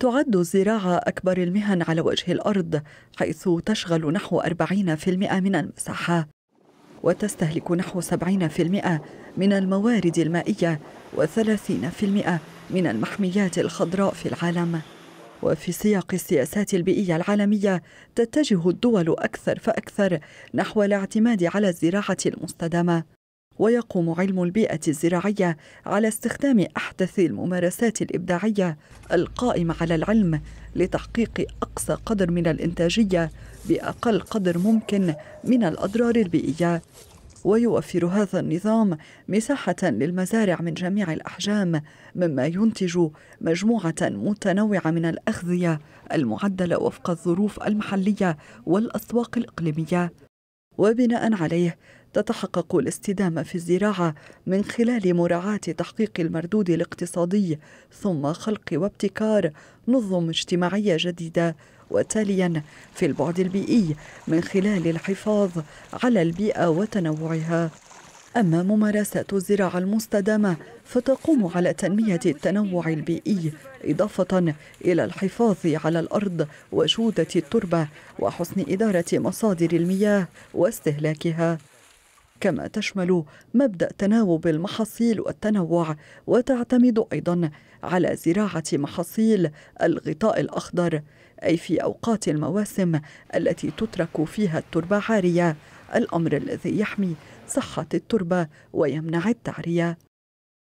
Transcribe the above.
تعد الزراعة أكبر المهن على وجه الأرض حيث تشغل نحو 40% من المساحة وتستهلك نحو 70% من الموارد المائية و30% من المحميات الخضراء في العالم وفي سياق السياسات البيئية العالمية تتجه الدول أكثر فأكثر نحو الاعتماد على الزراعة المستدامة ويقوم علم البيئة الزراعية على استخدام أحدث الممارسات الإبداعية القائمة على العلم لتحقيق أقصى قدر من الإنتاجية بأقل قدر ممكن من الأضرار البيئية ويوفر هذا النظام مساحة للمزارع من جميع الأحجام مما ينتج مجموعة متنوعة من الأغذية المعدلة وفق الظروف المحلية والأسواق الإقليمية وبناء عليه تتحقق الاستدامة في الزراعة من خلال مراعاة تحقيق المردود الاقتصادي ثم خلق وابتكار نظم اجتماعية جديدة وتاليا في البعد البيئي من خلال الحفاظ على البيئة وتنوعها أما ممارسات الزراعة المستدامة فتقوم على تنمية التنوع البيئي إضافة إلى الحفاظ على الأرض وجودة التربة وحسن إدارة مصادر المياه واستهلاكها كما تشمل مبدأ تناوب المحاصيل والتنوع وتعتمد أيضا على زراعة محاصيل الغطاء الأخضر أي في أوقات المواسم التي تترك فيها التربة عارية الأمر الذي يحمي صحة التربة ويمنع التعرية